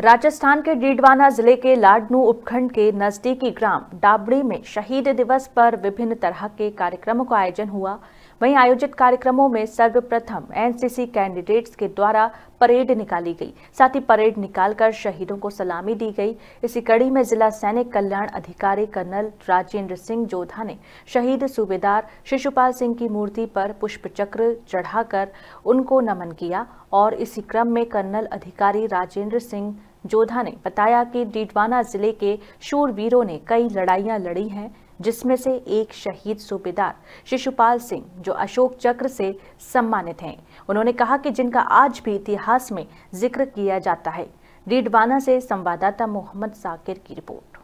राजस्थान के डीडवाना जिले के लाडनू उपखंड के नजदीकी ग्राम डाबड़ी में शहीद दिवस पर विभिन्न तरह के कार्यक्रमों का आयोजन हुआ वहीं आयोजित कार्यक्रमों में सर्वप्रथम एनसीसी कैंडिडेट्स के द्वारा परेड निकाली गई साथ ही परेड निकालकर शहीदों को सलामी दी गई इसी कड़ी में जिला सैनिक कल्याण अधिकारी कर्नल राजेंद्र सिंह जोधा ने शहीद सूबेदार शिशुपाल सिंह की मूर्ति पर पुष्प चक्र चढ़ाकर उनको नमन किया और इसी क्रम में कर्नल अधिकारी राजेंद्र सिंह जोधा ने बताया कि डीडवाना जिले के शूरवीरों ने कई लड़ाइयां लड़ी हैं जिसमें से एक शहीद सूबेदार शिशुपाल सिंह जो अशोक चक्र से सम्मानित हैं उन्होंने कहा कि जिनका आज भी इतिहास में जिक्र किया जाता है डीडवाना से संवाददाता मोहम्मद साकिर की रिपोर्ट